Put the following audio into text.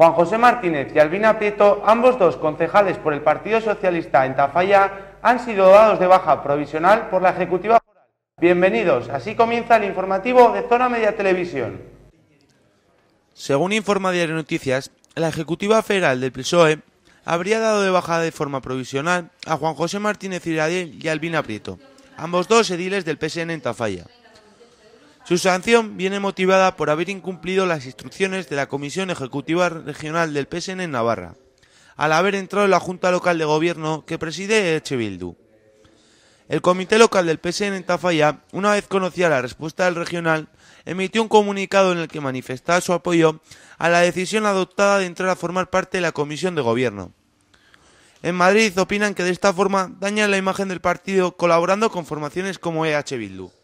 Juan José Martínez y Albina Prieto, ambos dos concejales por el Partido Socialista en Tafalla, han sido dados de baja provisional por la Ejecutiva Federal. Bienvenidos, así comienza el informativo de Zona Media Televisión. Según informa Diario Noticias, la Ejecutiva Federal del PSOE habría dado de baja de forma provisional a Juan José Martínez Iradiel y Albina Prieto, ambos dos ediles del PSN en Tafalla. Su sanción viene motivada por haber incumplido las instrucciones de la Comisión Ejecutiva Regional del PSN en Navarra, al haber entrado en la Junta Local de Gobierno que preside Bildu. El Comité Local del PSN en Tafalla, una vez conocida la respuesta del regional, emitió un comunicado en el que manifestaba su apoyo a la decisión adoptada de entrar a formar parte de la Comisión de Gobierno. En Madrid opinan que de esta forma dañan la imagen del partido colaborando con formaciones como EH Bildu.